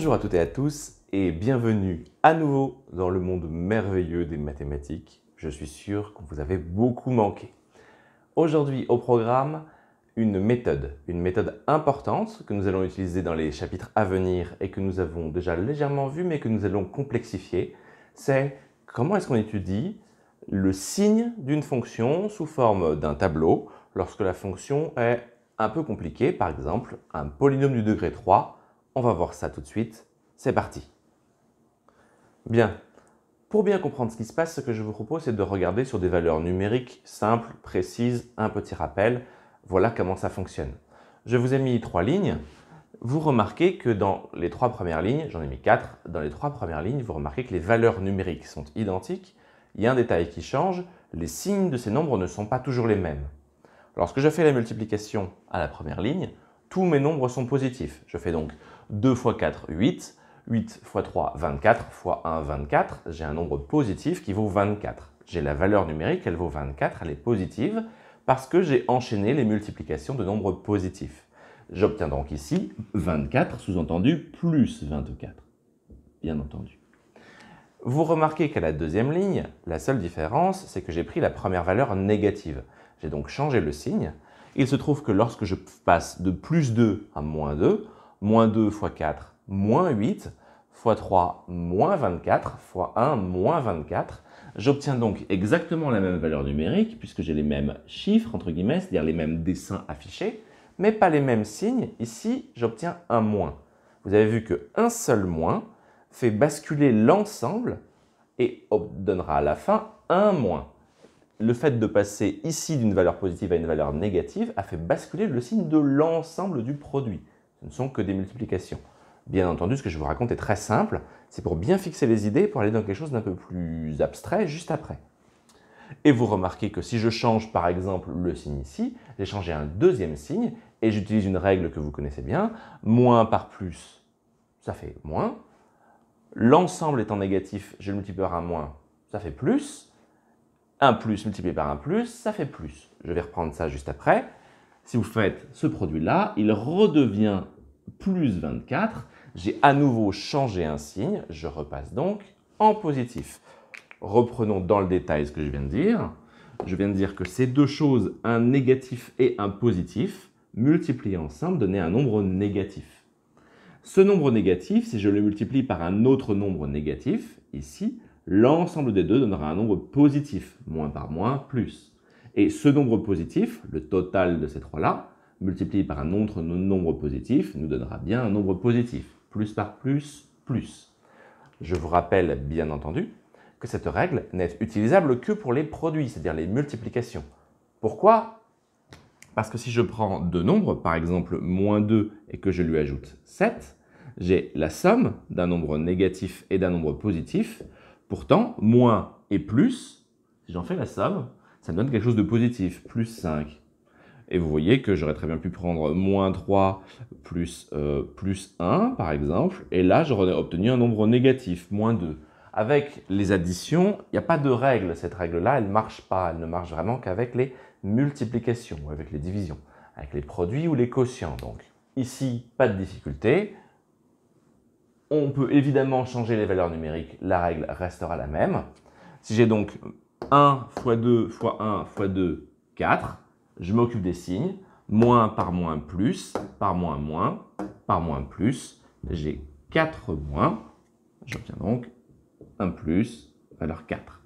Bonjour à toutes et à tous et bienvenue à nouveau dans le monde merveilleux des mathématiques. Je suis sûr que vous avez beaucoup manqué. Aujourd'hui au programme, une méthode, une méthode importante que nous allons utiliser dans les chapitres à venir et que nous avons déjà légèrement vu mais que nous allons complexifier, c'est comment est-ce qu'on étudie le signe d'une fonction sous forme d'un tableau lorsque la fonction est un peu compliquée, par exemple un polynôme du degré 3 on va voir ça tout de suite. C'est parti. Bien. Pour bien comprendre ce qui se passe, ce que je vous propose, c'est de regarder sur des valeurs numériques simples, précises, un petit rappel. Voilà comment ça fonctionne. Je vous ai mis trois lignes. Vous remarquez que dans les trois premières lignes, j'en ai mis quatre, dans les trois premières lignes, vous remarquez que les valeurs numériques sont identiques. Il y a un détail qui change, les signes de ces nombres ne sont pas toujours les mêmes. Lorsque je fais la multiplication à la première ligne, tous mes nombres sont positifs. Je fais donc 2 x 4, 8. 8 x 3, 24, x 1, 24. J'ai un nombre positif qui vaut 24. J'ai la valeur numérique, elle vaut 24, elle est positive parce que j'ai enchaîné les multiplications de nombres positifs. J'obtiens donc ici 24, sous-entendu plus 24, bien entendu. Vous remarquez qu'à la deuxième ligne, la seule différence, c'est que j'ai pris la première valeur négative. J'ai donc changé le signe. Il se trouve que lorsque je passe de plus 2 à moins 2, moins 2 fois 4, moins 8, fois 3, moins 24, fois 1, moins 24. J'obtiens donc exactement la même valeur numérique, puisque j'ai les mêmes chiffres, entre guillemets, c'est-à-dire les mêmes dessins affichés, mais pas les mêmes signes. Ici, j'obtiens un moins. Vous avez vu qu'un seul moins fait basculer l'ensemble et donnera à la fin un moins. Le fait de passer ici d'une valeur positive à une valeur négative a fait basculer le signe de l'ensemble du produit. Ce ne sont que des multiplications. Bien entendu, ce que je vous raconte est très simple. C'est pour bien fixer les idées, pour aller dans quelque chose d'un peu plus abstrait juste après. Et vous remarquez que si je change par exemple le signe ici, j'ai changé un deuxième signe et j'utilise une règle que vous connaissez bien. Moins par plus, ça fait moins. L'ensemble étant négatif, je le multiplie par un moins, ça fait plus. Un plus multiplié par un plus, ça fait plus. Je vais reprendre ça juste après. Si vous faites ce produit-là, il redevient plus 24. J'ai à nouveau changé un signe. Je repasse donc en positif. Reprenons dans le détail ce que je viens de dire. Je viens de dire que ces deux choses, un négatif et un positif, multipliés ensemble, donnent un nombre négatif. Ce nombre négatif, si je le multiplie par un autre nombre négatif, ici, l'ensemble des deux donnera un nombre positif, moins par moins, plus. Et ce nombre positif, le total de ces trois-là, multiplié par un autre nombre positif, nous donnera bien un nombre positif. Plus par plus, plus. Je vous rappelle, bien entendu, que cette règle n'est utilisable que pour les produits, c'est-à-dire les multiplications. Pourquoi Parce que si je prends deux nombres, par exemple moins 2 et que je lui ajoute 7, j'ai la somme d'un nombre négatif et d'un nombre positif. Pourtant, moins et plus, si j'en fais la somme, ça me donne quelque chose de positif, plus 5. Et vous voyez que j'aurais très bien pu prendre moins 3 plus, 1, euh, par exemple. Et là, j'aurais obtenu un nombre négatif, moins 2. Avec les additions, il n'y a pas de règle. Cette règle-là, elle ne marche pas. Elle ne marche vraiment qu'avec les multiplications, ou avec les divisions, avec les produits ou les quotients. Donc ici, pas de difficulté. On peut évidemment changer les valeurs numériques. La règle restera la même. Si j'ai donc 1 fois 2 fois 1 fois 2, 4. Je m'occupe des signes. Moins par moins plus, par moins moins, par moins plus. J'ai 4 moins. J'obtiens donc 1 plus, valeur 4.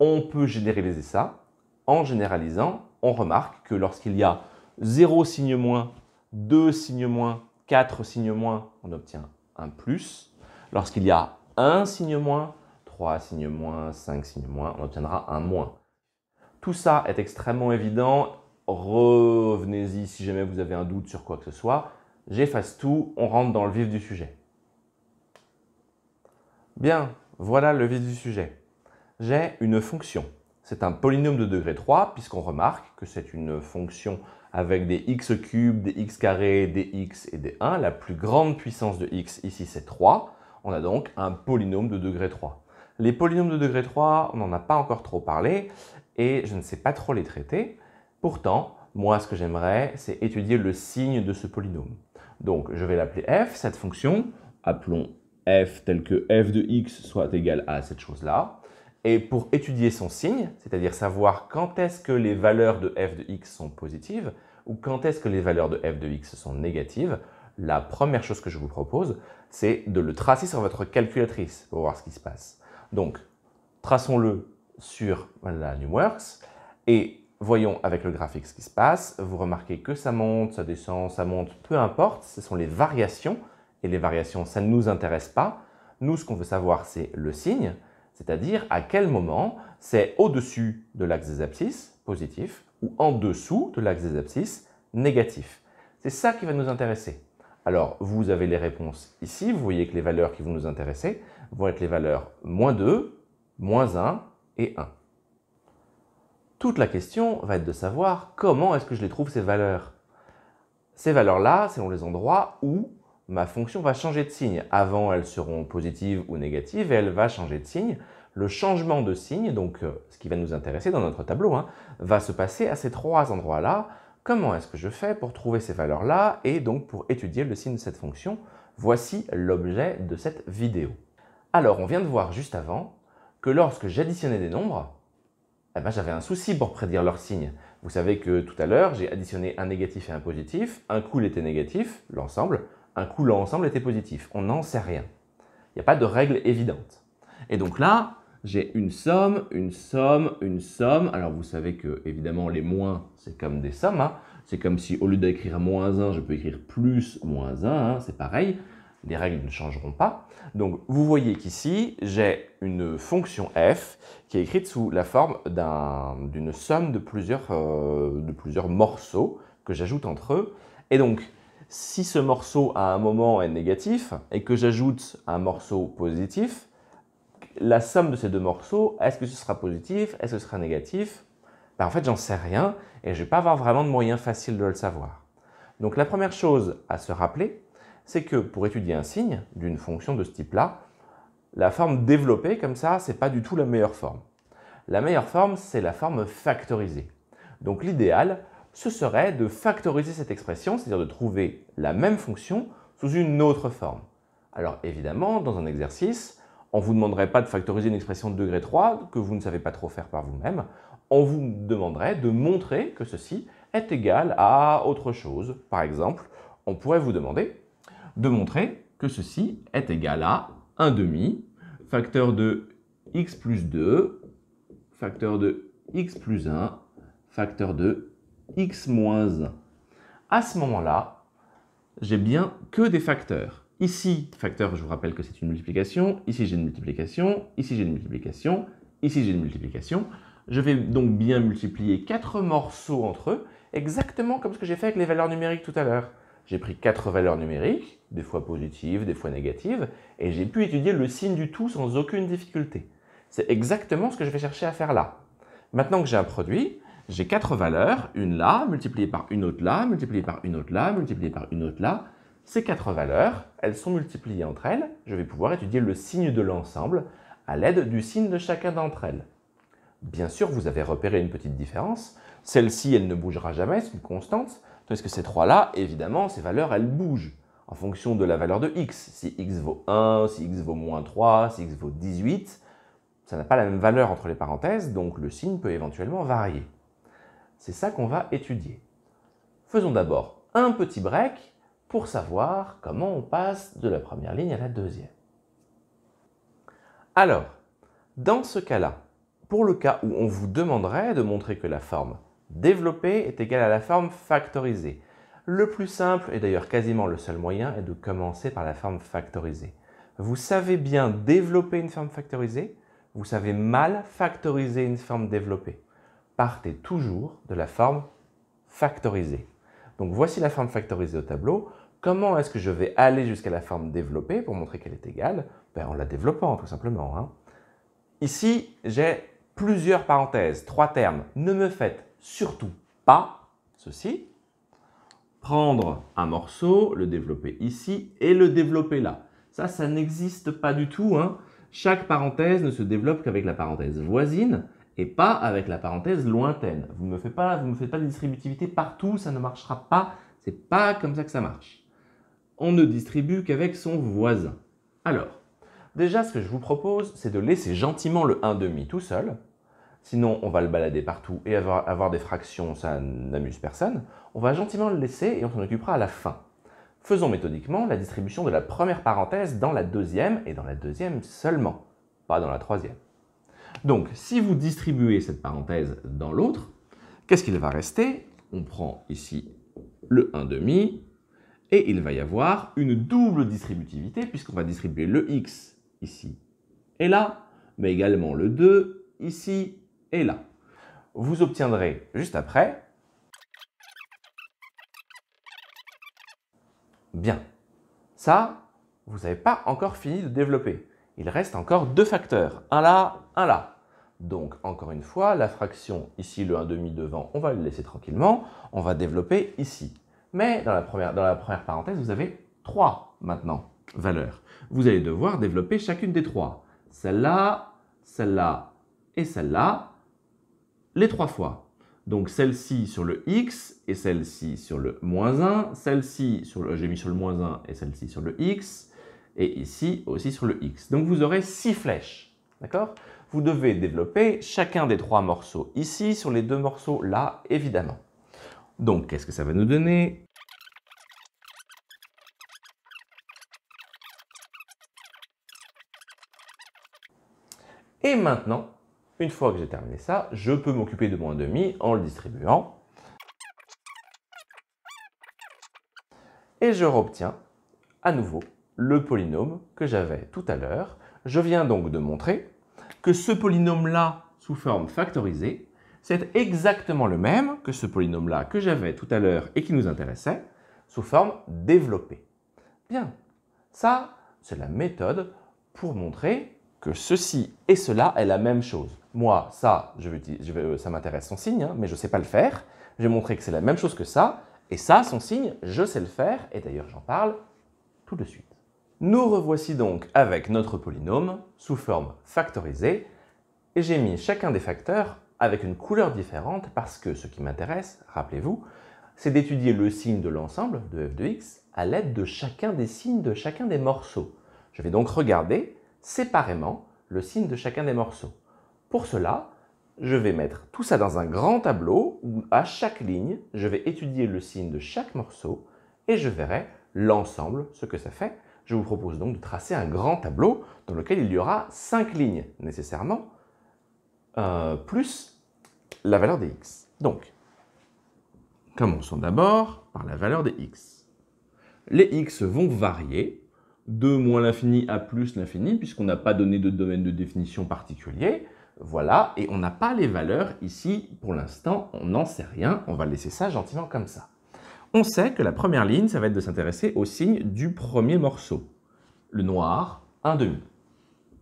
On peut généraliser ça. En généralisant, on remarque que lorsqu'il y a 0 signe moins, 2 signes moins, 4 signes moins, on obtient un plus. Lorsqu'il y a 1 signe moins, 3 signe moins, 5 signes moins, on obtiendra un moins. Tout ça est extrêmement évident. Revenez-y si jamais vous avez un doute sur quoi que ce soit. J'efface tout, on rentre dans le vif du sujet. Bien, voilà le vif du sujet. J'ai une fonction. C'est un polynôme de degré 3 puisqu'on remarque que c'est une fonction avec des x cubes, des x carrés, des x et des 1. La plus grande puissance de x ici c'est 3. On a donc un polynôme de degré 3. Les polynômes de degré 3, on n'en a pas encore trop parlé et je ne sais pas trop les traiter. Pourtant, moi, ce que j'aimerais, c'est étudier le signe de ce polynôme. Donc, je vais l'appeler f, cette fonction. Appelons f tel que f de x soit égal à cette chose-là. Et pour étudier son signe, c'est-à-dire savoir quand est-ce que les valeurs de f de x sont positives ou quand est-ce que les valeurs de f de x sont négatives, la première chose que je vous propose, c'est de le tracer sur votre calculatrice pour voir ce qui se passe. Donc, traçons-le sur la NumWorks et voyons avec le graphique ce qui se passe. Vous remarquez que ça monte, ça descend, ça monte, peu importe. Ce sont les variations et les variations, ça ne nous intéresse pas. Nous, ce qu'on veut savoir, c'est le signe, c'est-à-dire à quel moment c'est au-dessus de l'axe des abscisses, positif, ou en dessous de l'axe des abscisses, négatif. C'est ça qui va nous intéresser. Alors, vous avez les réponses ici, vous voyez que les valeurs qui vont nous intéresser, vont être les valeurs moins 2, moins 1 et 1. Toute la question va être de savoir comment est-ce que je les trouve ces valeurs. Ces valeurs-là, selon les endroits où ma fonction va changer de signe. Avant, elles seront positives ou négatives et elle va changer de signe. Le changement de signe, donc euh, ce qui va nous intéresser dans notre tableau, hein, va se passer à ces trois endroits-là. Comment est-ce que je fais pour trouver ces valeurs-là et donc pour étudier le signe de cette fonction Voici l'objet de cette vidéo. Alors, on vient de voir juste avant que lorsque j'additionnais des nombres, eh ben, j'avais un souci pour prédire leur signe. Vous savez que tout à l'heure, j'ai additionné un négatif et un positif. Un coup, était négatif, l'ensemble. Un coup, l'ensemble était positif. On n'en sait rien. Il n'y a pas de règle évidente. Et donc là, j'ai une somme, une somme, une somme. Alors vous savez que, évidemment, les moins, c'est comme des sommes. Hein. C'est comme si, au lieu d'écrire moins 1, je peux écrire plus moins 1. Hein. C'est pareil les règles ne changeront pas. Donc vous voyez qu'ici, j'ai une fonction f qui est écrite sous la forme d'une somme euh, de plusieurs, morceaux que j'ajoute entre eux. Et donc, si ce morceau à un moment est négatif et que j'ajoute un morceau positif, la somme de ces deux morceaux, est-ce que ce sera positif Est-ce que ce sera négatif ben, En fait, j'en sais rien et je ne vais pas avoir vraiment de moyen facile de le savoir. Donc la première chose à se rappeler, c'est que pour étudier un signe d'une fonction de ce type-là, la forme développée comme ça, n'est pas du tout la meilleure forme. La meilleure forme, c'est la forme factorisée. Donc l'idéal, ce serait de factoriser cette expression, c'est-à-dire de trouver la même fonction sous une autre forme. Alors évidemment, dans un exercice, on ne vous demanderait pas de factoriser une expression de degré 3 que vous ne savez pas trop faire par vous-même. On vous demanderait de montrer que ceci est égal à autre chose. Par exemple, on pourrait vous demander de montrer que ceci est égal à 1 demi, facteur de x plus 2, facteur de x plus 1, facteur de x moins 1. À ce moment-là, j'ai bien que des facteurs. Ici, facteur, je vous rappelle que c'est une multiplication. Ici, j'ai une multiplication. Ici, j'ai une multiplication. Ici, j'ai une multiplication. Je vais donc bien multiplier quatre morceaux entre eux, exactement comme ce que j'ai fait avec les valeurs numériques tout à l'heure. J'ai pris quatre valeurs numériques, des fois positives, des fois négatives, et j'ai pu étudier le signe du tout sans aucune difficulté. C'est exactement ce que je vais chercher à faire là. Maintenant que j'ai un produit, j'ai quatre valeurs, une là, multipliée par une autre là, multipliée par une autre là, multipliée par une autre là. Ces quatre valeurs, elles sont multipliées entre elles. Je vais pouvoir étudier le signe de l'ensemble à l'aide du signe de chacun d'entre elles. Bien sûr, vous avez repéré une petite différence. Celle-ci, elle ne bougera jamais, c'est une constante. Parce que ces trois-là, évidemment, ces valeurs, elles bougent en fonction de la valeur de x. Si x vaut 1, si x vaut moins 3, si x vaut 18, ça n'a pas la même valeur entre les parenthèses, donc le signe peut éventuellement varier. C'est ça qu'on va étudier. Faisons d'abord un petit break pour savoir comment on passe de la première ligne à la deuxième. Alors, dans ce cas-là, pour le cas où on vous demanderait de montrer que la forme Développer est égal à la forme factorisée. Le plus simple, et d'ailleurs quasiment le seul moyen, est de commencer par la forme factorisée. Vous savez bien développer une forme factorisée, vous savez mal factoriser une forme développée. Partez toujours de la forme factorisée. Donc voici la forme factorisée au tableau. Comment est-ce que je vais aller jusqu'à la forme développée pour montrer qu'elle est égale ben, En la développant tout simplement. Hein. Ici, j'ai plusieurs parenthèses, trois termes. Ne me faites surtout pas ceci. Prendre un morceau, le développer ici et le développer là. Ça, ça n'existe pas du tout. Hein. Chaque parenthèse ne se développe qu'avec la parenthèse voisine et pas avec la parenthèse lointaine. Vous ne me faites pas, vous me faites pas de distributivité partout, ça ne marchera pas. n'est pas comme ça que ça marche. On ne distribue qu'avec son voisin. Alors, déjà, ce que je vous propose, c'est de laisser gentiment le 1,5 tout seul Sinon, on va le balader partout et avoir, des fractions, ça n'amuse personne. On va gentiment le laisser et on s'en occupera à la fin. Faisons méthodiquement la distribution de la première parenthèse dans la deuxième et dans la deuxième seulement, pas dans la troisième. Donc, si vous distribuez cette parenthèse dans l'autre, qu'est-ce qu'il va rester On prend ici le 1,5 et il va y avoir une double distributivité puisqu'on va distribuer le x ici et là, mais également le 2 ici et là. Vous obtiendrez juste après. Bien. Ça, vous n'avez pas encore fini de développer. Il reste encore deux facteurs, un là, un là. Donc encore une fois, la fraction ici, le 1,5 devant, on va le laisser tranquillement. On va développer ici. Mais dans la première, dans la première parenthèse, vous avez trois, maintenant valeurs. Vous allez devoir développer chacune des trois. Celle-là, celle-là et celle-là les trois fois. Donc celle-ci sur le x et celle-ci sur le moins 1, celle-ci sur le... J'ai mis sur le moins 1 et celle-ci sur le x, et ici aussi sur le x. Donc vous aurez six flèches, d'accord Vous devez développer chacun des trois morceaux ici sur les deux morceaux là, évidemment. Donc qu'est-ce que ça va nous donner Et maintenant, une fois que j'ai terminé ça, je peux m'occuper de moins demi en le distribuant. Et je reobtiens à nouveau le polynôme que j'avais tout à l'heure. Je viens donc de montrer que ce polynôme-là, sous forme factorisée, c'est exactement le même que ce polynôme-là que j'avais tout à l'heure et qui nous intéressait, sous forme développée. Bien, ça, c'est la méthode pour montrer que ceci et cela est la même chose moi, ça, je euh, ça m'intéresse son signe, hein, mais je ne sais pas le faire. Je vais montrer que c'est la même chose que ça, et ça, son signe, je sais le faire, et d'ailleurs j'en parle tout de suite. Nous revoici donc avec notre polynôme sous forme factorisée, et j'ai mis chacun des facteurs avec une couleur différente parce que ce qui m'intéresse, rappelez-vous, c'est d'étudier le signe de l'ensemble de f de x à l'aide de chacun des signes de chacun des morceaux. Je vais donc regarder séparément le signe de chacun des morceaux. Pour cela, je vais mettre tout ça dans un grand tableau où à chaque ligne, je vais étudier le signe de chaque morceau et je verrai l'ensemble, ce que ça fait. Je vous propose donc de tracer un grand tableau dans lequel il y aura 5 lignes nécessairement, euh, plus la valeur des x. Donc, commençons d'abord par la valeur des x. Les x vont varier de moins l'infini à plus l'infini, puisqu'on n'a pas donné de domaine de définition particulier. Voilà, et on n'a pas les valeurs ici, pour l'instant, on n'en sait rien, on va laisser ça gentiment comme ça. On sait que la première ligne, ça va être de s'intéresser au signe du premier morceau. Le noir, un demi.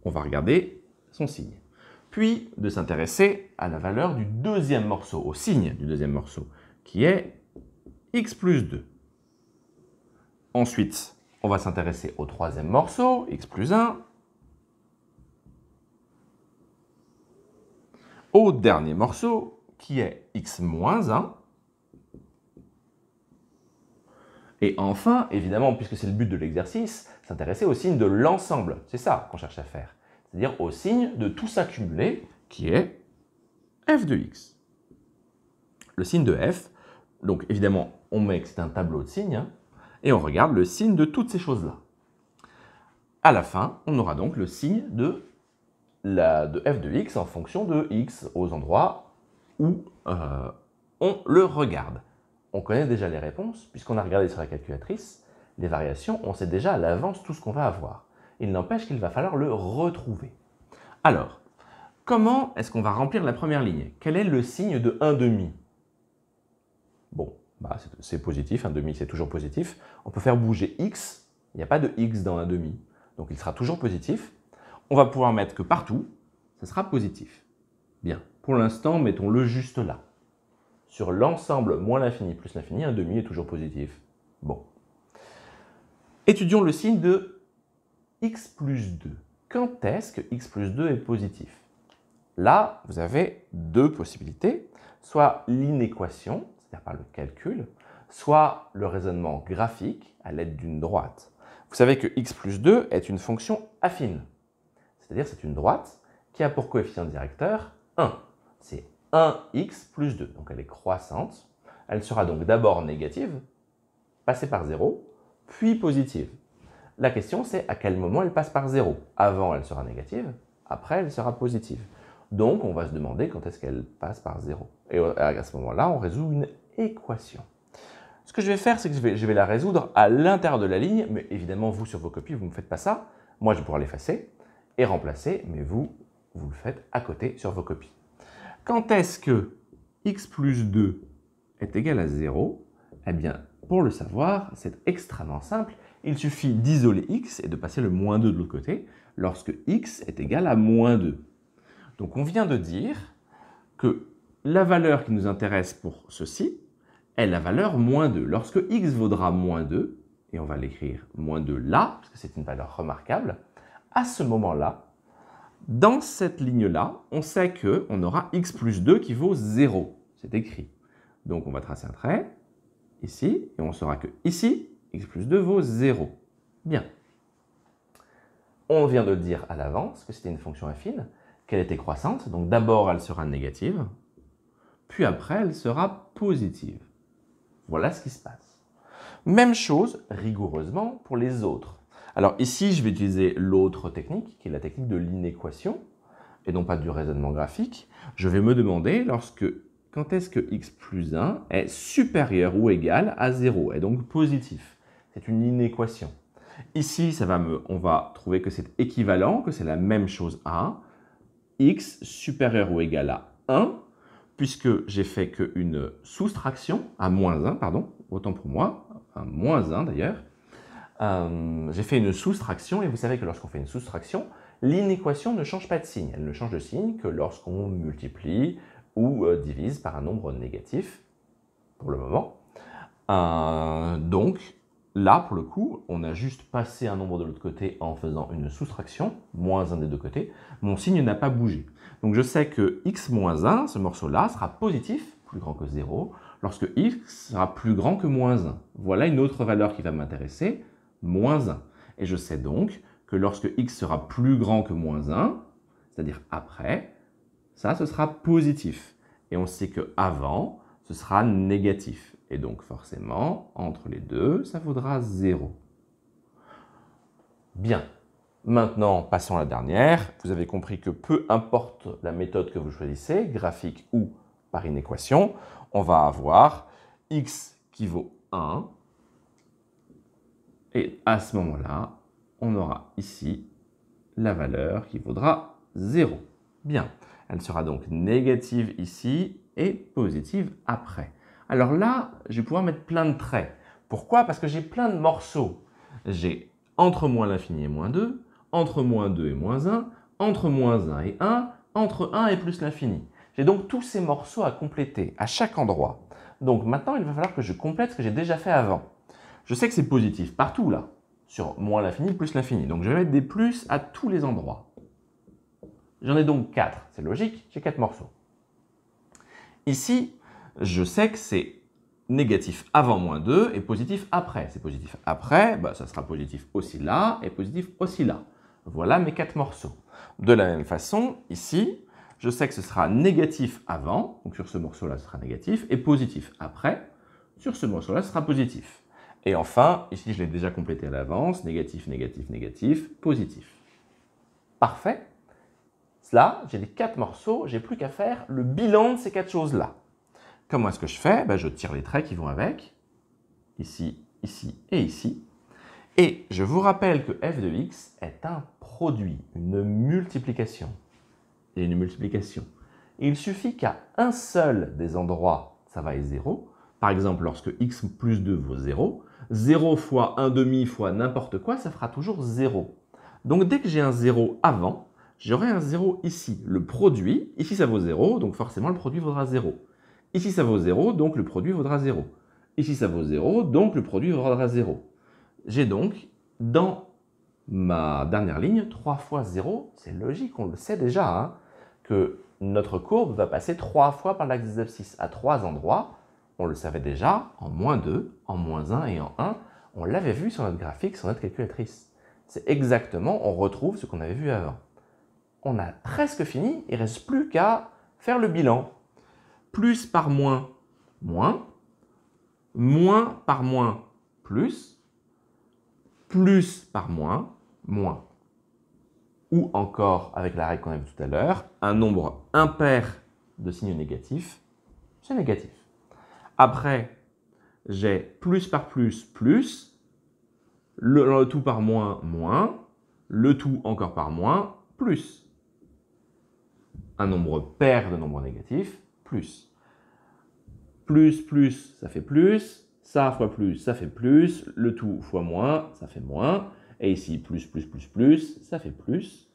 On va regarder son signe. Puis de s'intéresser à la valeur du deuxième morceau, au signe du deuxième morceau, qui est x plus 2. Ensuite, on va s'intéresser au troisième morceau, x plus 1, dernier morceau qui est x-1. Et enfin, évidemment, puisque c'est le but de l'exercice, s'intéresser au signe de l'ensemble. C'est ça qu'on cherche à faire. C'est-à-dire au signe de tout s'accumuler qui est f de x. Le signe de f, donc évidemment, on met que c'est un tableau de signes, hein, et on regarde le signe de toutes ces choses-là. À la fin, on aura donc le signe de de f de x en fonction de x aux endroits où euh, on le regarde. On connaît déjà les réponses, puisqu'on a regardé sur la calculatrice, les variations, on sait déjà à l'avance tout ce qu'on va avoir. Il n'empêche qu'il va falloir le retrouver. Alors, comment est-ce qu'on va remplir la première ligne Quel est le signe de 1,5 Bon, bah c'est positif, 1,5 c'est toujours positif. On peut faire bouger x, il n'y a pas de x dans 1,5, donc il sera toujours positif on va pouvoir mettre que partout, ça sera positif. Bien, pour l'instant, mettons-le juste là. Sur l'ensemble moins l'infini plus l'infini, un demi est toujours positif. Bon. Étudions le signe de x plus 2. Quand est-ce que x plus 2 est positif Là, vous avez deux possibilités, soit l'inéquation, c'est-à-dire par le calcul, soit le raisonnement graphique à l'aide d'une droite. Vous savez que x plus 2 est une fonction affine. C'est-à-dire c'est une droite qui a pour coefficient directeur 1. C'est 1x plus 2, donc elle est croissante. Elle sera donc d'abord négative, passée par 0, puis positive. La question c'est à quel moment elle passe par 0. Avant elle sera négative, après elle sera positive. Donc on va se demander quand est-ce qu'elle passe par 0. Et à ce moment-là, on résout une équation. Ce que je vais faire, c'est que je vais, je vais, la résoudre à l'intérieur de la ligne, mais évidemment, vous, sur vos copies, vous ne me faites pas ça. Moi, je vais pouvoir l'effacer est remplacé, mais vous, vous le faites à côté sur vos copies. Quand est-ce que x plus 2 est égal à 0 Eh bien, pour le savoir, c'est extrêmement simple. Il suffit d'isoler x et de passer le moins 2 de l'autre côté lorsque x est égal à moins 2. Donc on vient de dire que la valeur qui nous intéresse pour ceci est la valeur moins 2. Lorsque x vaudra moins 2, et on va l'écrire moins 2 là, parce que c'est une valeur remarquable, à ce moment-là, dans cette ligne-là, on sait qu'on aura x plus 2 qui vaut 0. C'est écrit. Donc on va tracer un trait, ici, et on saura que ici, x plus 2 vaut 0. Bien. On vient de dire à l'avance que c'était une fonction affine, qu'elle était croissante, donc d'abord elle sera négative, puis après elle sera positive. Voilà ce qui se passe. Même chose rigoureusement pour les autres alors ici, je vais utiliser l'autre technique, qui est la technique de l'inéquation, et non pas du raisonnement graphique. Je vais me demander lorsque, quand est-ce que x plus 1 est supérieur ou égal à 0, est donc positif. C'est une inéquation. Ici, ça va me, on va trouver que c'est équivalent, que c'est la même chose à x supérieur ou égal à 1, puisque j'ai fait qu'une soustraction à moins 1, pardon, autant pour moi, à moins 1 d'ailleurs, euh, j'ai fait une soustraction, et vous savez que lorsqu'on fait une soustraction, l'inéquation ne change pas de signe. Elle ne change de signe que lorsqu'on multiplie ou euh, divise par un nombre négatif, pour le moment. Euh, donc, là, pour le coup, on a juste passé un nombre de l'autre côté en faisant une soustraction, moins 1 des deux côtés. Mon signe n'a pas bougé. Donc, je sais que x moins 1, ce morceau-là, sera positif, plus grand que 0, lorsque x sera plus grand que moins 1. Voilà une autre valeur qui va m'intéresser, moins 1. Et je sais donc que lorsque x sera plus grand que moins 1, c'est-à-dire après, ça, ce sera positif. Et on sait que avant, ce sera négatif. Et donc forcément, entre les deux, ça vaudra 0. Bien. Maintenant, passons à la dernière. Vous avez compris que peu importe la méthode que vous choisissez, graphique ou par une équation, on va avoir x qui vaut 1 et à ce moment-là, on aura ici la valeur qui vaudra 0. Bien, elle sera donc négative ici et positive après. Alors là, je vais pouvoir mettre plein de traits. Pourquoi Parce que j'ai plein de morceaux. J'ai entre moins l'infini et moins 2, entre moins 2 et moins 1, entre moins 1 et 1, entre 1 et plus l'infini. J'ai donc tous ces morceaux à compléter à chaque endroit. Donc maintenant, il va falloir que je complète ce que j'ai déjà fait avant. Je sais que c'est positif partout là, sur moins l'infini plus l'infini. Donc je vais mettre des plus à tous les endroits. J'en ai donc 4, c'est logique, j'ai quatre morceaux. Ici, je sais que c'est négatif avant moins 2 et positif après. C'est positif après, bah, ça sera positif aussi là et positif aussi là. Voilà mes quatre morceaux. De la même façon, ici, je sais que ce sera négatif avant, donc sur ce morceau-là, ce sera négatif, et positif après, sur ce morceau-là, ce sera positif. Et enfin, ici je l'ai déjà complété à l'avance, négatif, négatif, négatif, positif. Parfait. Là, j'ai les quatre morceaux, j'ai plus qu'à faire le bilan de ces quatre choses-là. Comment est-ce que je fais ben, Je tire les traits qui vont avec, ici, ici et ici. Et je vous rappelle que f de x est un produit, une multiplication. Et une multiplication. Il suffit qu'à un seul des endroits, ça va être 0, par exemple, lorsque x plus 2 vaut 0, 0 fois 1 demi fois n'importe quoi, ça fera toujours 0. Donc dès que j'ai un 0 avant, j'aurai un 0 ici. Le produit, ici ça vaut 0, donc forcément le produit vaudra 0. Ici ça vaut 0, donc le produit vaudra 0. Ici ça vaut 0, donc le produit vaudra 0. J'ai donc dans ma dernière ligne 3 fois 0, c'est logique, on le sait déjà, hein, que notre courbe va passer 3 fois par l'axe des abscisses à 3 endroits on le savait déjà, en moins 2, en moins 1 et en 1, on l'avait vu sur notre graphique, sur notre calculatrice. C'est exactement, on retrouve ce qu'on avait vu avant. On a presque fini, il ne reste plus qu'à faire le bilan. Plus par moins, moins. Moins par moins, plus. Plus par moins, moins. Ou encore, avec la règle qu'on a tout à l'heure, un nombre impair de signes négatifs, c'est négatif. Après, j'ai plus par plus, plus, le, tout par moins, moins, le tout encore par moins, plus. Un nombre pair de nombres négatifs, plus. Plus, plus, ça fait plus. Ça fois plus, ça fait plus. Le tout fois moins, ça fait moins. Et ici, plus, plus, plus, plus, ça fait plus.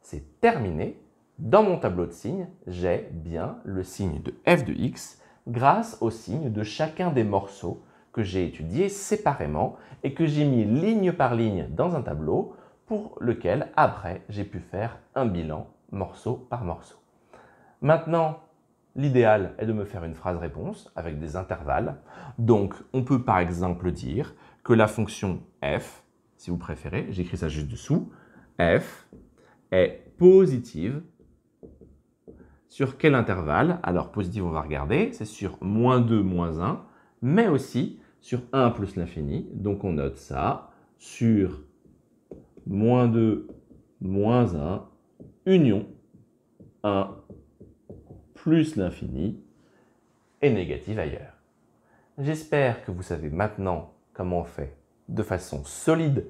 C'est terminé. Dans mon tableau de signes, j'ai bien le signe de f de x grâce au signe de chacun des morceaux que j'ai étudiés séparément et que j'ai mis ligne par ligne dans un tableau pour lequel après j'ai pu faire un bilan morceau par morceau. Maintenant, l'idéal est de me faire une phrase réponse avec des intervalles. Donc on peut par exemple dire que la fonction f, si vous préférez, j'écris ça juste dessous, f est positive sur quel intervalle Alors positif, on va regarder, c'est sur moins 2, moins 1, mais aussi sur 1 plus l'infini. Donc on note ça sur moins 2, moins 1, union 1 plus l'infini et négative ailleurs. J'espère que vous savez maintenant comment on fait de façon solide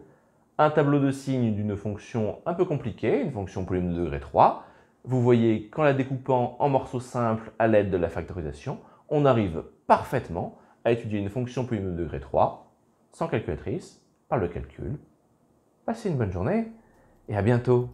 un tableau de signes d'une fonction un peu compliquée, une fonction polynôme de degré 3, vous voyez qu'en la découpant en morceaux simples à l'aide de la factorisation, on arrive parfaitement à étudier une fonction polynôme de degré 3 sans calculatrice, par le calcul. Passez une bonne journée et à bientôt